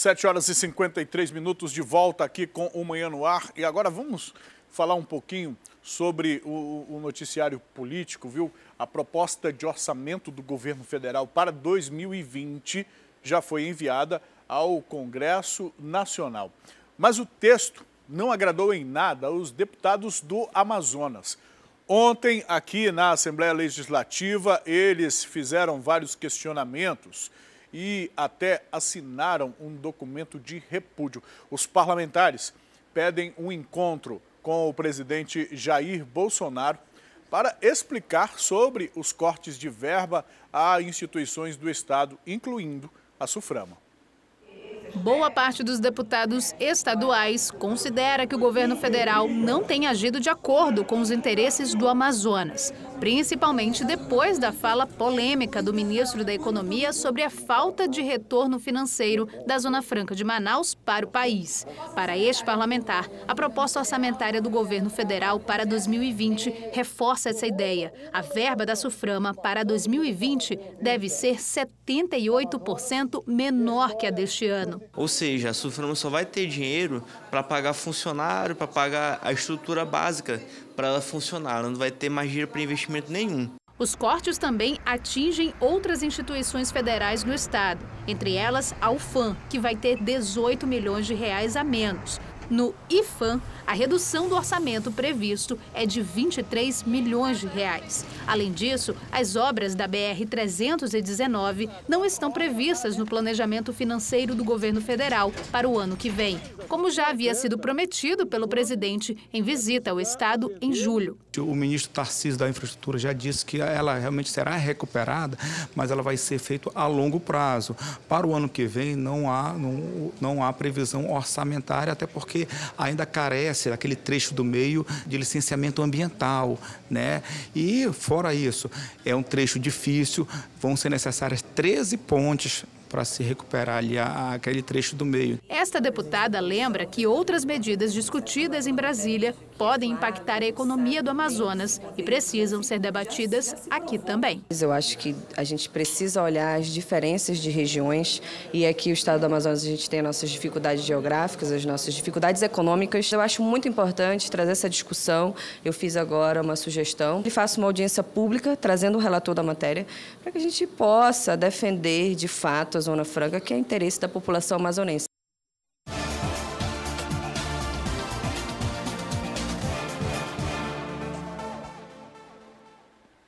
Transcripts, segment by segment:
7 horas e 53 minutos de volta aqui com o Manhã no Ar. E agora vamos falar um pouquinho sobre o, o, noticiário político, viu? A proposta de orçamento do governo federal para 2020 já foi enviada ao Congresso Nacional. Mas o texto não agradou em nada os deputados do Amazonas. Ontem, aqui na Assembleia Legislativa, eles fizeram vários questionamentos e até assinaram um documento de repúdio. Os parlamentares pedem um encontro com o presidente Jair Bolsonaro para explicar sobre os cortes de verba a instituições do Estado, incluindo a SUFRAMA. Boa parte dos deputados estaduais considera que o governo federal não tem agido de acordo com os interesses do Amazonas principalmente depois da fala polêmica do ministro da Economia sobre a falta de retorno financeiro da Zona Franca de Manaus para o país. Para este parlamentar, a proposta orçamentária do governo federal para 2020 reforça essa ideia. A verba da SUFRAMA para 2020 deve ser 78% menor que a deste ano. Ou seja, a SUFRAMA só vai ter dinheiro para pagar funcionário, para pagar a estrutura básica para ela funcionar, ela não vai ter mais dinheiro para investimento nenhum. Os cortes também atingem outras instituições federais no estado, entre elas a UFAM, que vai ter 18 milhões de reais a menos. No IFAM, a redução do orçamento previsto é de 23 milhões de reais. Além disso, as obras da BR-319 não estão previstas no planejamento financeiro do governo federal para o ano que vem, como já havia sido prometido pelo presidente em visita ao Estado em julho. O ministro Tarcísio da Infraestrutura já disse que ela realmente será recuperada, mas ela vai ser feita a longo prazo. Para o ano que vem, não há, não, não há previsão orçamentária, até porque ainda carece acontece aquele trecho do meio de licenciamento ambiental, né? E fora isso, é um trecho difícil, vão ser necessárias 13 pontes para se recuperar ali a, aquele trecho do meio. Esta deputada lembra que outras medidas discutidas em Brasília podem impactar a economia do Amazonas e precisam ser debatidas aqui também. Eu acho que a gente precisa olhar as diferenças de regiões e aqui o estado do Amazonas a gente tem as nossas dificuldades geográficas, as nossas dificuldades econômicas. Eu acho muito importante trazer essa discussão. Eu fiz agora uma sugestão e faço uma audiência pública trazendo o relator da matéria para que a gente possa defender de fato da Zona Franca, que é interesse da população amazonense.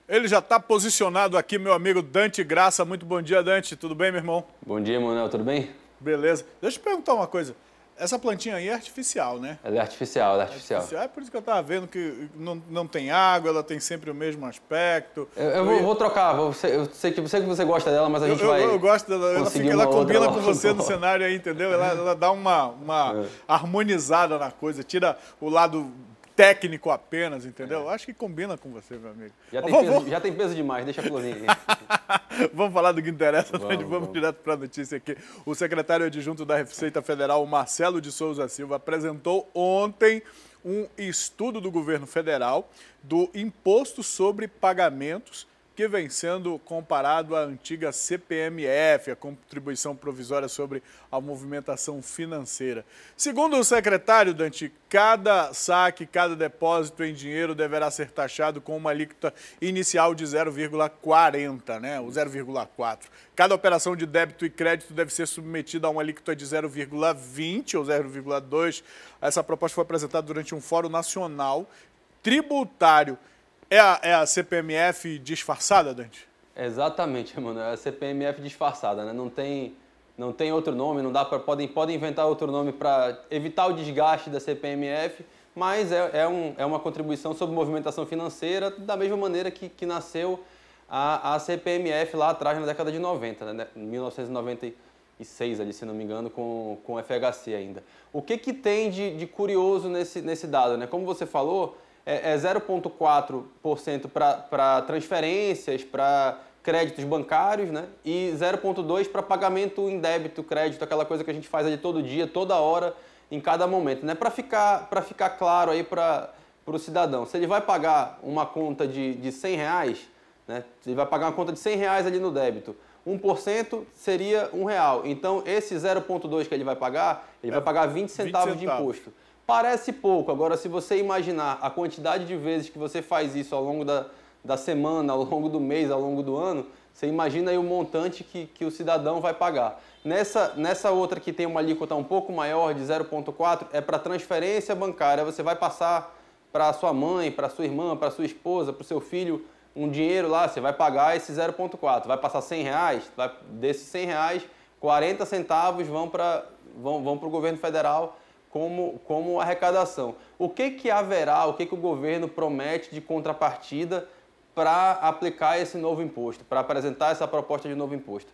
Ele já está posicionado aqui, meu amigo Dante Graça. Muito bom dia, Dante. Tudo bem, meu irmão? Bom dia, Manuel. Tudo bem? Beleza. Deixa eu te perguntar uma coisa. Essa plantinha aí é artificial, né? Ela é artificial, ela é artificial. É artificial. É por isso que eu estava vendo que não, não tem água, ela tem sempre o mesmo aspecto. Eu, eu vou, vou, trocar, vou, eu sei que, sei que você gosta dela, mas a gente eu, vai. Eu, eu gosto dela, ela, fica, ela combina com você no cenário aí, entendeu? Ela, ela dá uma, uma é. harmonizada na coisa, tira o lado técnico apenas, entendeu? É. Acho que combina com você, meu amigo. Já, tem, vamos, peso, vamos... já tem peso demais, deixa Florinho aí. vamos falar do que interessa, vamos, vamos, vamos. direto para a notícia aqui. O secretário adjunto da Receita Federal, Marcelo de Souza Silva, apresentou ontem um estudo do governo federal do imposto sobre pagamentos que vem sendo comparado à antiga CPMF, a Contribuição Provisória sobre a Movimentação Financeira. Segundo o secretário, Dante, cada saque, cada depósito em dinheiro deverá ser taxado com uma alíquota inicial de 0,40, né? O 0,4. Cada operação de débito e crédito deve ser submetida a uma alíquota de 0,20 ou 0,2. Essa proposta foi apresentada durante um fórum nacional tributário é a, é a CPMF disfarçada, Dante? Exatamente, mano. É a CPMF disfarçada, né? Não tem, não tem outro nome, não dá para podem, podem inventar outro nome para evitar o desgaste da CPMF, mas é, é, um, é uma contribuição sobre movimentação financeira da mesma maneira que, que nasceu a, a CPMF lá atrás na década de 90, né? 1996, ali, se não me engano, com, com FHC ainda. O que, que tem de, de curioso nesse, nesse dado? Né? Como você falou, é, 0,4% é para transferências, para créditos bancários, né? E 0,2 para pagamento em débito, crédito, aquela coisa que a gente faz ali todo dia, toda hora, em cada momento, né? Para ficar, ficar claro aí para o cidadão, se ele vai pagar uma conta de, de 100 reais, né? Se ele vai pagar uma conta de 100 reais ali no débito, 1% seria um real. Então, esse 0,2 que ele vai pagar, ele é, vai pagar 20 centavos, 20 centavos de imposto. Parece pouco, agora se você imaginar a quantidade de vezes que você faz isso ao longo da, da semana, ao longo do mês, ao longo do ano, você imagina aí o montante que, que o cidadão vai pagar. Nessa, nessa outra que tem uma alíquota um pouco maior, de 0,4, é para transferência bancária. Você vai passar para sua mãe, para sua irmã, para sua esposa, para o seu filho um dinheiro lá, você vai pagar esse 0,4. Vai passar 100 reais, vai, desses 100 reais, 40 centavos vão para vão, vão o governo federal como, como arrecadação. O que, que haverá, o que, que o governo promete de contrapartida para aplicar esse novo imposto, para apresentar essa proposta de novo imposto?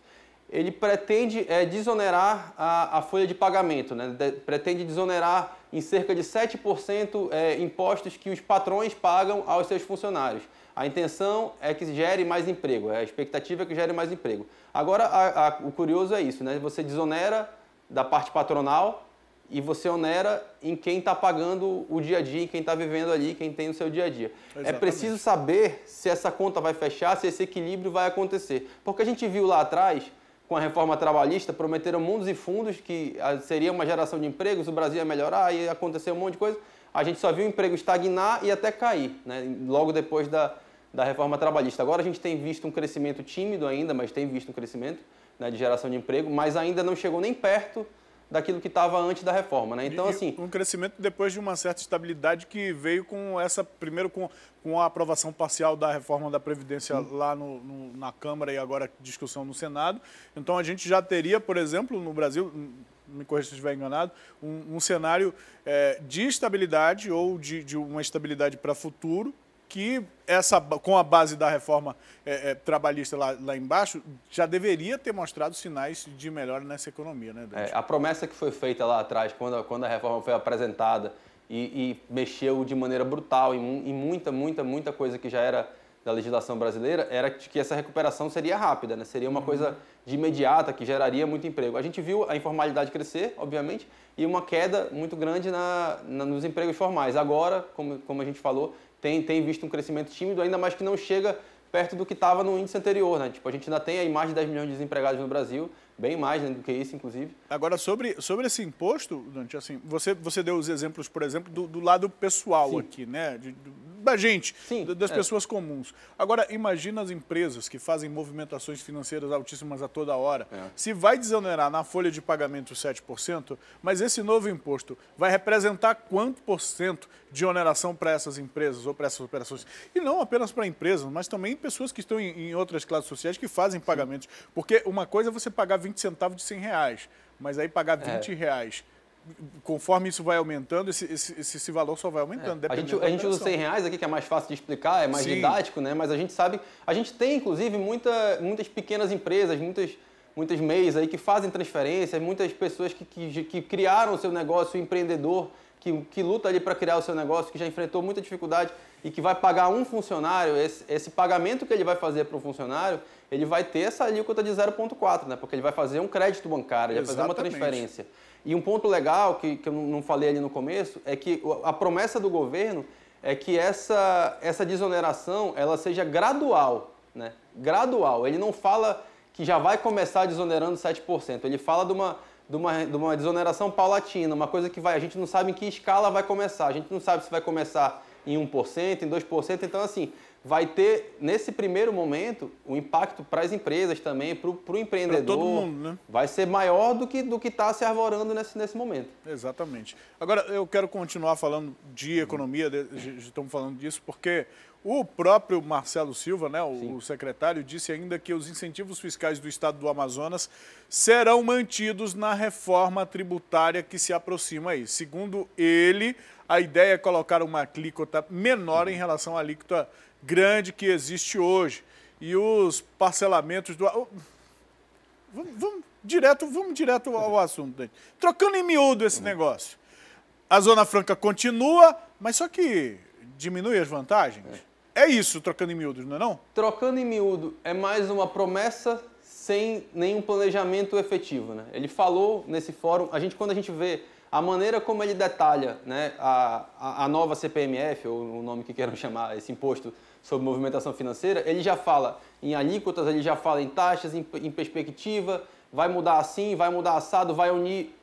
Ele pretende é, desonerar a, a, folha de pagamento, né? De, pretende desonerar em cerca de 7% é, impostos que os patrões pagam aos seus funcionários. A intenção é que gere mais emprego, é a expectativa é que gere mais emprego. Agora, a, a, o curioso é isso, né? você desonera da parte patronal e você onera em quem está pagando o dia a dia, em quem está vivendo ali, quem tem o seu dia a dia. É Exatamente. É preciso saber se essa conta vai fechar, se esse equilíbrio vai acontecer. Porque a gente viu lá atrás, com a reforma trabalhista, prometeram mundos e fundos que ah, seria uma geração de empregos, o Brasil ia melhorar, ia acontecer um monte de coisa. A gente só viu o emprego estagnar e até cair, né? logo depois da, da reforma trabalhista. Agora a gente tem visto um crescimento tímido ainda, mas tem visto um crescimento né, de geração de emprego, mas ainda não chegou nem perto daquilo que estava antes da reforma, né? Então, e, assim... Um crescimento depois de uma certa estabilidade que veio com essa, primeiro com, com a aprovação parcial da reforma da Previdência hum. lá no, no, na Câmara e agora discussão no Senado. Então, a gente já teria, por exemplo, no Brasil, hum, me corrija se estiver enganado, um, um cenário é, de estabilidade ou de, de uma estabilidade para futuro, que essa, com a base da reforma é, é, trabalhista lá, lá embaixo, já deveria ter mostrado sinais de melhora nessa economia. Né, é, a promessa que foi feita lá atrás, quando, quando a reforma foi apresentada e, e mexeu de maneira brutal em, em, muita, muita, muita coisa que já era da legislação brasileira, era que essa recuperação seria rápida, né? seria uma uhum. coisa de imediata, que geraria muito emprego. A gente viu a informalidade crescer, obviamente, e uma queda muito grande na, na nos empregos formais. Agora, como, como a gente falou, tem, tem visto um crescimento tímido, ainda mais que não chega perto do que estava no índice anterior, né? Tipo, a gente ainda tem aí mais de 10 milhões de desempregados no Brasil, bem mais né, do que isso, inclusive. Agora, sobre, sobre esse imposto, Dante, assim, você, você deu os exemplos, por exemplo, do, do lado pessoal Sim. aqui, né? De, do, da gente, Sim, das é. pessoas comuns. Agora, imagina as empresas que fazem movimentações financeiras altíssimas a toda hora. É. Se vai desonerar na folha de pagamento 7%, mas esse novo imposto vai representar quanto por cento de oneração para essas empresas ou para essas operações? E não apenas para empresas, mas também pessoas que estão em, em outras classes sociais que fazem pagamentos. Sim. Porque uma coisa é você pagar 20 centavos de 100 reais, mas aí pagar 20 é. reais conforme isso vai aumentando, esse, esse, esse valor só vai aumentando. É. A gente, a gente usa 100 reais aqui, que é mais fácil de explicar, é mais Sim. didático, né? mas a gente sabe, a gente tem inclusive muita, muitas pequenas empresas, muitas, muitas MEIs aí que fazem transferências, muitas pessoas que, que, que criaram o seu negócio o empreendedor, que, que luta ali para criar o seu negócio, que já enfrentou muita dificuldade e que vai pagar um funcionário, esse, esse pagamento que ele vai fazer para o funcionário, ele vai ter essa alíquota de 0,4, né? porque ele vai fazer um crédito bancário, ele vai fazer uma transferência. E um ponto legal, que, que eu não falei ali no começo, é que a promessa do governo é que essa, essa desoneração ela seja gradual. Né? Gradual. Ele não fala que já vai começar desonerando 7%. Ele fala de uma, de uma, de uma desoneração paulatina, uma coisa que vai, a gente não sabe em que escala vai começar. A gente não sabe se vai começar em 1%, em 2%. Então, assim, vai ter, nesse primeiro momento, o um impacto para as empresas também, para o empreendedor. Pra todo mundo, né? Vai ser maior do que do está se arvorando nesse, nesse momento. Exatamente. Agora, eu quero continuar falando de uhum. economia, estamos falando disso, porque o próprio Marcelo Silva, né, o, o secretário, disse ainda que os incentivos fiscais do estado do Amazonas serão mantidos na reforma tributária que se aproxima aí. Segundo ele, a ideia é colocar uma alíquota menor uhum. em relação à alíquota grande que existe hoje. E os parcelamentos do. Vamos, vamos direto, vamos direto ao assunto, Dani. Trocando em miúdo esse negócio. A Zona Franca continua, mas só que diminui as vantagens. É, é isso, trocando em miúdo, não é não? Trocando em miúdo é mais uma promessa sem nenhum planejamento efetivo, né? Ele falou nesse fórum, a gente quando a gente vê a maneira como ele detalha né, a, a, nova CPMF, ou o nome que queiram chamar, esse imposto sobre movimentação financeira, ele já fala em alíquotas, ele já fala em taxas, em, em perspectiva, vai mudar assim, vai mudar assado, vai unir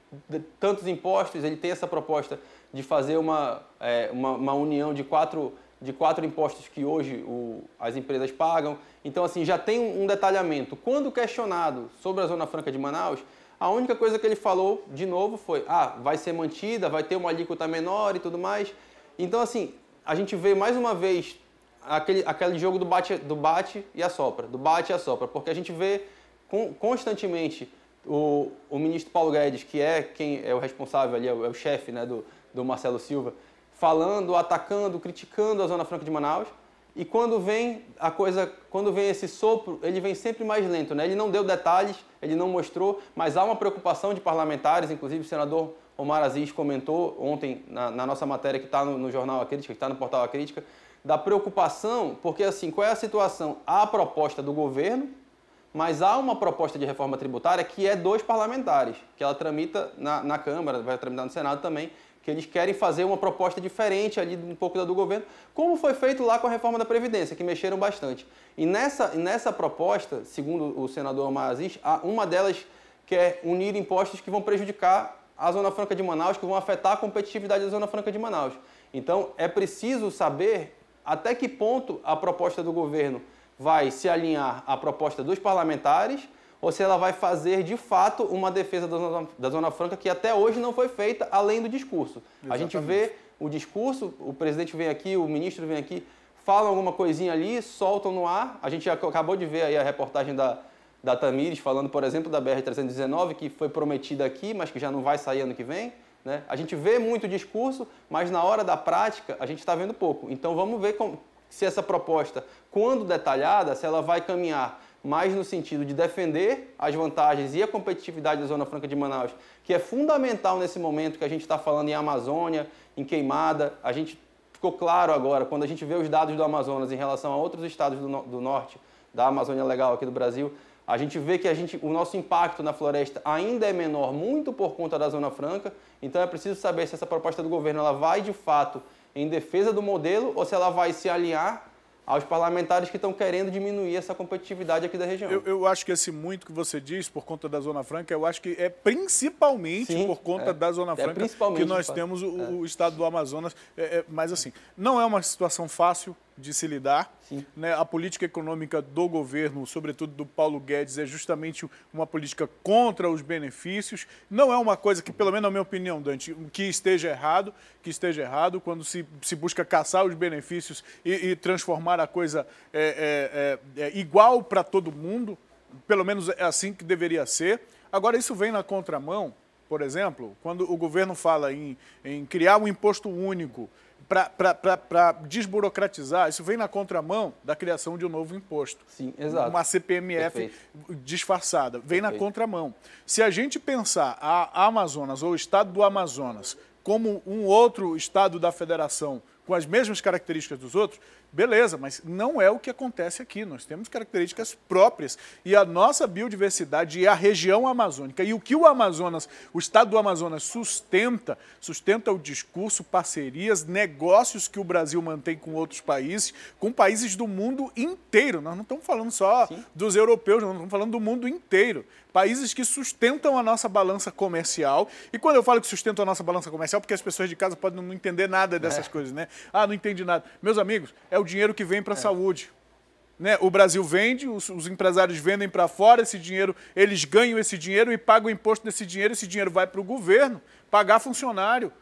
tantos impostos, ele tem essa proposta de fazer uma, é, uma, uma, união de quatro, de quatro impostos que hoje o, as empresas pagam. Então, assim, já tem um detalhamento. Quando questionado sobre a Zona Franca de Manaus, a única coisa que ele falou de novo foi: ah, vai ser mantida, vai ter uma alíquota menor e tudo mais. Então, assim, a gente vê mais uma vez aquele, aquele jogo do bate, do bate e assopra, do bate e assopra, porque a gente vê constantemente o, o ministro Paulo Guedes, que é quem é o responsável ali, é o, é o chefe né, do, do Marcelo Silva, falando, atacando, criticando a Zona Franca de Manaus. E quando vem a coisa, quando vem esse sopro, ele vem sempre mais lento, né? Ele não deu detalhes, ele não mostrou, mas há uma preocupação de parlamentares, inclusive o senador Omar Aziz comentou ontem na, na nossa matéria que está no, no, jornal A Crítica, que está no portal A Crítica, da preocupação, porque assim, qual é a situação? Há a proposta do governo, mas há uma proposta de reforma tributária que é dos parlamentares, que ela tramita na, na Câmara, vai tramitar no Senado também, que eles querem fazer uma proposta diferente ali um pouco da do governo, como foi feito lá com a reforma da Previdência, que mexeram bastante. E nessa, nessa proposta, segundo o senador Omar Aziz, uma delas quer é unir impostos que vão prejudicar a Zona Franca de Manaus, que vão afetar a competitividade da Zona Franca de Manaus. Então, é preciso saber até que ponto a proposta do governo vai se alinhar à proposta dos parlamentares ou se ela vai fazer de fato uma defesa da Zona, da zona Franca que até hoje não foi feita além do discurso. Exatamente. A gente vê o discurso, o presidente vem aqui, o ministro vem aqui, falam alguma coisinha ali, soltam no ar. A gente acabou de ver aí a reportagem da, da Tamires falando, por exemplo, da BR-319, que foi prometida aqui, mas que já não vai sair ano que vem. Né? A gente vê muito discurso, mas na hora da prática a gente está vendo pouco. Então vamos ver como, se essa proposta quando detalhada, se ela vai caminhar mais no sentido de defender as vantagens e a competitividade da Zona Franca de Manaus, que é fundamental nesse momento que a gente está falando em Amazônia, em queimada. A gente ficou claro agora, quando a gente vê os dados do Amazonas em relação a outros estados do, no do norte, da Amazônia Legal aqui do Brasil, a gente vê que a gente, o nosso impacto na floresta ainda é menor, muito por conta da Zona Franca. Então é preciso saber se essa proposta do governo ela vai de fato em defesa do modelo ou se ela vai se alinhar aos parlamentares que estão querendo diminuir essa competitividade aqui da região. Eu, eu, acho que esse muito que você diz por conta da Zona Franca, eu acho que é principalmente Sim, por conta é, da Zona é Franca é que nós temos o, o, estado do Amazonas. É, é, mas assim, não é uma situação fácil, de se lidar. Né? A política econômica do governo, sobretudo do Paulo Guedes, é justamente uma política contra os benefícios. Não é uma coisa que, pelo menos na minha opinião, Dante, que esteja errado, que esteja errado quando se, se busca caçar os benefícios e, e transformar a coisa é, é, é, é igual para todo mundo. Pelo menos é assim que deveria ser. Agora, isso vem na contramão por exemplo, quando o governo fala em, em criar um imposto único para desburocratizar, isso vem na contramão da criação de um novo imposto. Sim, exato. Uma CPMF Perfeito. disfarçada. Vem Perfeito. na contramão. Se a gente pensar a Amazonas ou o estado do Amazonas como um outro estado da federação com as mesmas características dos outros, Beleza, mas não é o que acontece aqui. Nós temos características próprias e a nossa biodiversidade e a região amazônica e o que o Amazonas, o estado do Amazonas sustenta, sustenta o discurso, parcerias, negócios que o Brasil mantém com outros países, com países do mundo inteiro. Nós não estamos falando só Sim. dos europeus, nós estamos falando do mundo inteiro. Países que sustentam a nossa balança comercial. E quando eu falo que sustentam a nossa balança comercial, porque as pessoas de casa podem não entender nada dessas é. coisas, né? Ah, não entendi nada. Meus amigos, é o o dinheiro que vem para a é. saúde. Né? O Brasil vende, os, os empresários vendem para fora esse dinheiro, eles ganham esse dinheiro e pagam o imposto desse dinheiro. Esse dinheiro vai para o governo pagar funcionário,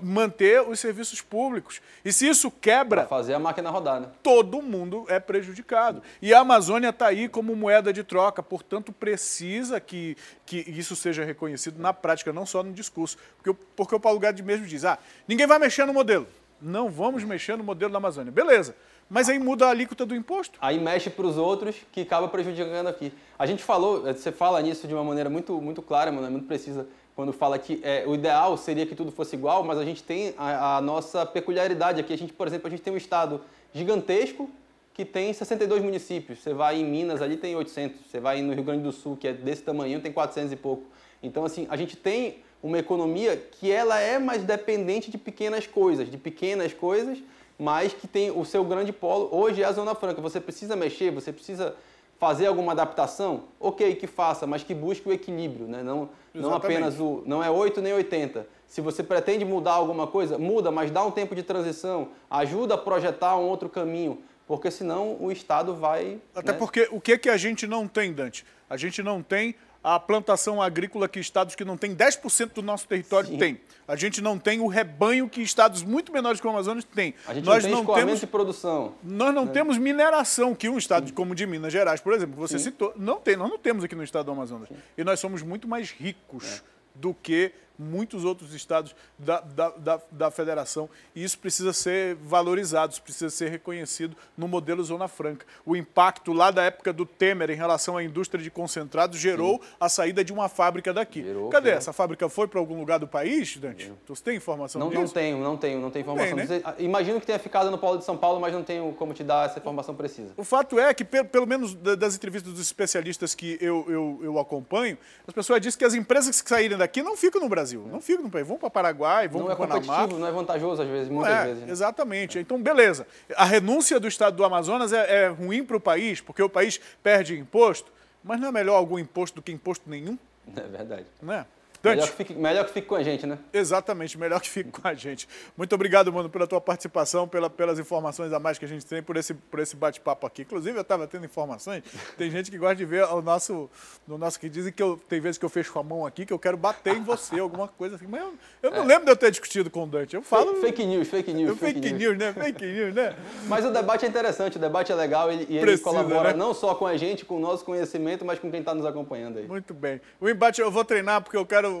manter os serviços públicos. E se isso quebra. Pra fazer a máquina rodar, né? Todo mundo é prejudicado. E a Amazônia está aí como moeda de troca, portanto, precisa que, que isso seja reconhecido na prática, não só no discurso. Porque, porque o Paulo Gade mesmo diz: ah, ninguém vai mexer no modelo. Não vamos mexer no modelo da Amazônia. Beleza. Mas aí muda a alíquota do imposto. Aí mexe para os outros que acaba prejudicando aqui. A gente falou, eh, você fala nisso de uma maneira muito, muito clara, mano, é muito precisa, quando fala que é, o ideal seria que tudo fosse igual, mas a gente tem a, a nossa peculiaridade aqui. A gente, por exemplo, a gente tem um estado gigantesco que tem 62 municípios. Você vai em Minas, ali tem 800. Você vai no Rio Grande do Sul, que é desse tamanho, tem 400 e pouco. Então, assim, a gente tem uma economia que ela é mais dependente de pequenas coisas, de pequenas coisas mas que tem o seu grande polo hoje é a Zona Franca. Você precisa mexer, você precisa fazer alguma adaptação, ok, que faça, mas que busque o equilíbrio, né? não, não apenas o. Não é 8 nem 80. Se você pretende mudar alguma coisa, muda, mas dá um tempo de transição, ajuda a projetar um outro caminho, porque senão o Estado vai. Até né? porque o que, é que a gente não tem, Dante? A gente não tem a plantação agrícola que estados que não têm 10% do nosso território Sim. têm. A gente não tem o rebanho que estados muito menores como o Amazonas têm. A gente nós não tem não temos de produção. Nós não né? temos mineração que um estado Sim. como de Minas Gerais, por exemplo, você Sim. citou, não tem, nós não temos aqui no estado do Amazonas. E nós somos muito mais ricos é. do que muitos outros estados da, da, da, da, federação. E isso precisa ser valorizado, isso precisa ser reconhecido no modelo Zona Franca. O impacto lá da época do Temer em relação à indústria de concentrados gerou Sim. a saída de uma fábrica daqui. Gerou, Cadê? Essa fábrica foi para algum lugar do país, Dante? Sim. tem informação não, disso? Não tenho, não tenho, não tenho informação. Tem, né? Ah, imagino que tenha ficado no Polo de São Paulo, mas não tenho como te dar essa informação precisa. O fato é que, pelo menos das entrevistas dos especialistas que eu, eu, eu acompanho, as pessoas dizem que as empresas que saírem daqui não ficam no Brasil. Brasil. Não fica no país, vão para Paraguai, vão para Panamá. Não é competitivo, não é vantajoso às vezes, muitas é, vezes. Né? Exatamente. Então, beleza. A renúncia do Estado do Amazonas é, é ruim para o país, porque o país perde imposto, mas não é melhor algum imposto do que imposto nenhum? É verdade. Não é? Melhor que, fique, melhor que fique com a gente, né? Exatamente, melhor que fique com a gente. Muito obrigado, mano, pela tua participação, pela, pelas informações a mais que a gente tem, por esse, por esse bate-papo aqui. Inclusive, eu estava tendo informações, tem gente que gosta de ver o nosso, no nosso que dizem que eu, tem vezes que eu fecho com a mão aqui, que eu quero bater em você, alguma coisa assim. Mas eu, eu não é. lembro de eu ter discutido com o Dante. Eu falo... Fake, news, fake news. Fake, fake news, news, né? Fake news, né? Mas o debate é interessante, o debate é legal ele, e ele Precisa, colabora né? não só com a gente, com o nosso conhecimento, mas com quem está nos acompanhando aí. Muito bem. O embate eu vou treinar porque eu quero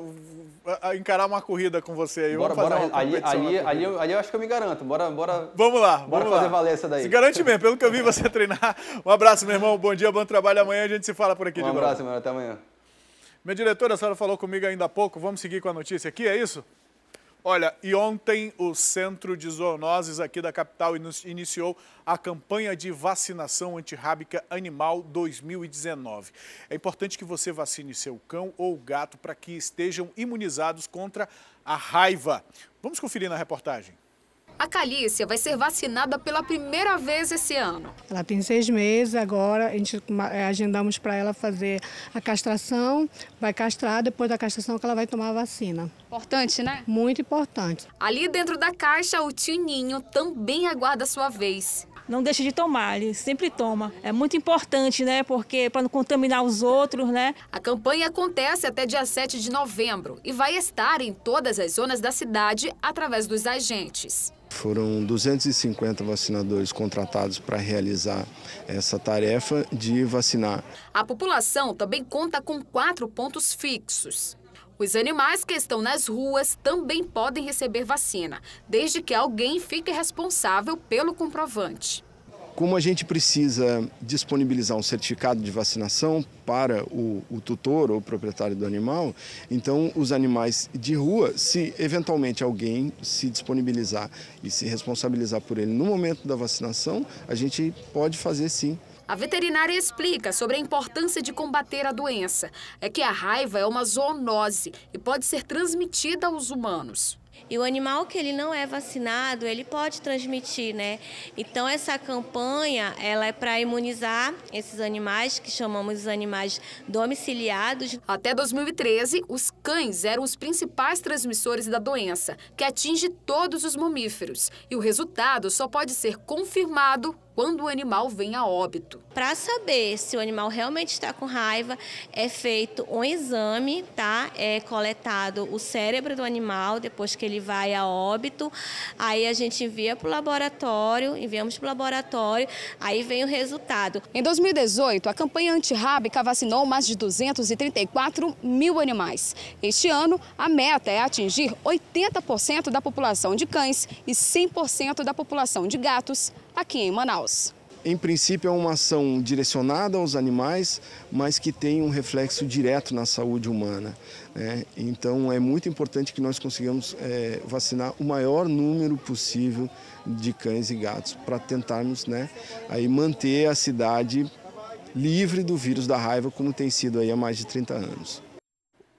encarar uma corrida com você aí. Bora, bora. Ali, ali, ali, eu, ali eu acho que eu me garanto. Bora, bora. Vamos lá. Bora vamos fazer lá. valer essa daí. Se garante mesmo, pelo que eu vi você treinar. Um abraço, meu irmão. Bom dia, bom trabalho. Amanhã a gente se fala por aqui um de abraço, novo. Um abraço, meu irmão. Até amanhã. Minha diretora, a senhora falou comigo ainda há pouco. Vamos seguir com a notícia aqui, é isso? Olha, e ontem o Centro de Zoonoses aqui da capital iniciou a campanha de vacinação antirrábica animal 2019. É importante que você vacine seu cão ou gato para que estejam imunizados contra a raiva. Vamos conferir na reportagem. A Calícia vai ser vacinada pela primeira vez esse ano. Ela tem seis meses agora, a gente eh, agendamos para ela fazer a castração, vai castrar, depois da castração que ela vai tomar a vacina. Importante, né? Muito importante. Ali dentro da caixa, o Tininho também aguarda a sua vez não deixa de tomar, ele sempre toma. É muito importante, né? Porque para não contaminar os outros, né? A campanha acontece até dia 7 de novembro e vai estar em todas as zonas da cidade através dos agentes. Foram 250 vacinadores contratados para realizar essa tarefa de vacinar. A população também conta com quatro pontos fixos. Os animais que estão nas ruas também podem receber vacina, desde que alguém fique responsável pelo comprovante. Como a gente precisa disponibilizar um certificado de vacinação para o, o tutor ou proprietário do animal, então os animais de rua, se eventualmente alguém se disponibilizar e se responsabilizar por ele no momento da vacinação, a gente pode fazer sim a veterinária explica sobre a importância de combater a doença. É que a raiva é uma zoonose e pode ser transmitida aos humanos. E o animal que ele não é vacinado, ele pode transmitir, né? Então essa campanha, ela é para imunizar esses animais que chamamos os animais domiciliados. Até 2013, os cães eram os principais transmissores da doença, que atinge todos os mamíferos, e o resultado só pode ser confirmado quando o animal vem a óbito. Para saber se o animal realmente está com raiva, é feito um exame, tá? É coletado o cérebro do animal depois que ele vai a óbito. Aí a gente envia para o laboratório, enviamos para o laboratório, aí vem o resultado. Em 2018, a campanha antirrábica vacinou mais de 234 mil animais. Este ano, a meta é atingir 80% da população de cães e 100% da população de gatos aqui em Manaus. Em princípio, é uma ação direcionada aos animais, mas que tem um reflexo direto na saúde humana. Né? Então, é muito importante que nós consigamos é, vacinar o maior número possível de cães e gatos para tentarmos né, aí manter a cidade livre do vírus da raiva, como tem sido aí há mais de 30 anos.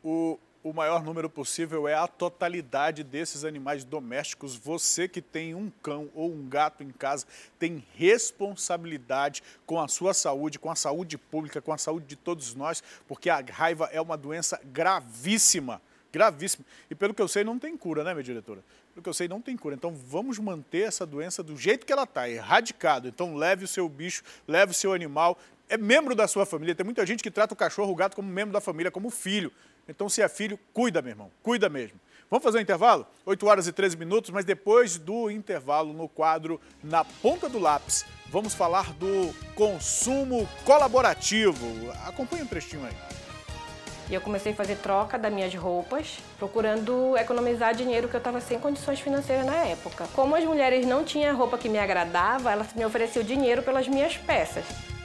O o maior número possível é a totalidade desses animais domésticos. Você que tem um cão ou um gato em casa tem responsabilidade com a sua saúde, com a saúde pública, com a saúde de todos nós, porque a raiva é uma doença gravíssima. Gravíssima. E pelo que eu sei, não tem cura, né, minha diretora? Pelo que eu sei, não tem cura. Então vamos manter essa doença do jeito que ela está, erradicado. Então leve o seu bicho, leve o seu animal. É membro da sua família. Tem muita gente que trata o cachorro, o gato como membro da família, como filho. Então, se é filho, cuida, meu irmão, cuida mesmo. Vamos fazer um intervalo? 8 horas e 13 minutos, mas depois do intervalo no quadro Na Ponta do Lápis, vamos falar do consumo colaborativo. Acompanhe um trechinho aí. E eu comecei a fazer troca das minhas roupas, procurando economizar dinheiro que eu estava sem condições financeiras na época. Como as mulheres não tinham roupa que me agradava, elas me ofereciam dinheiro pelas minhas peças.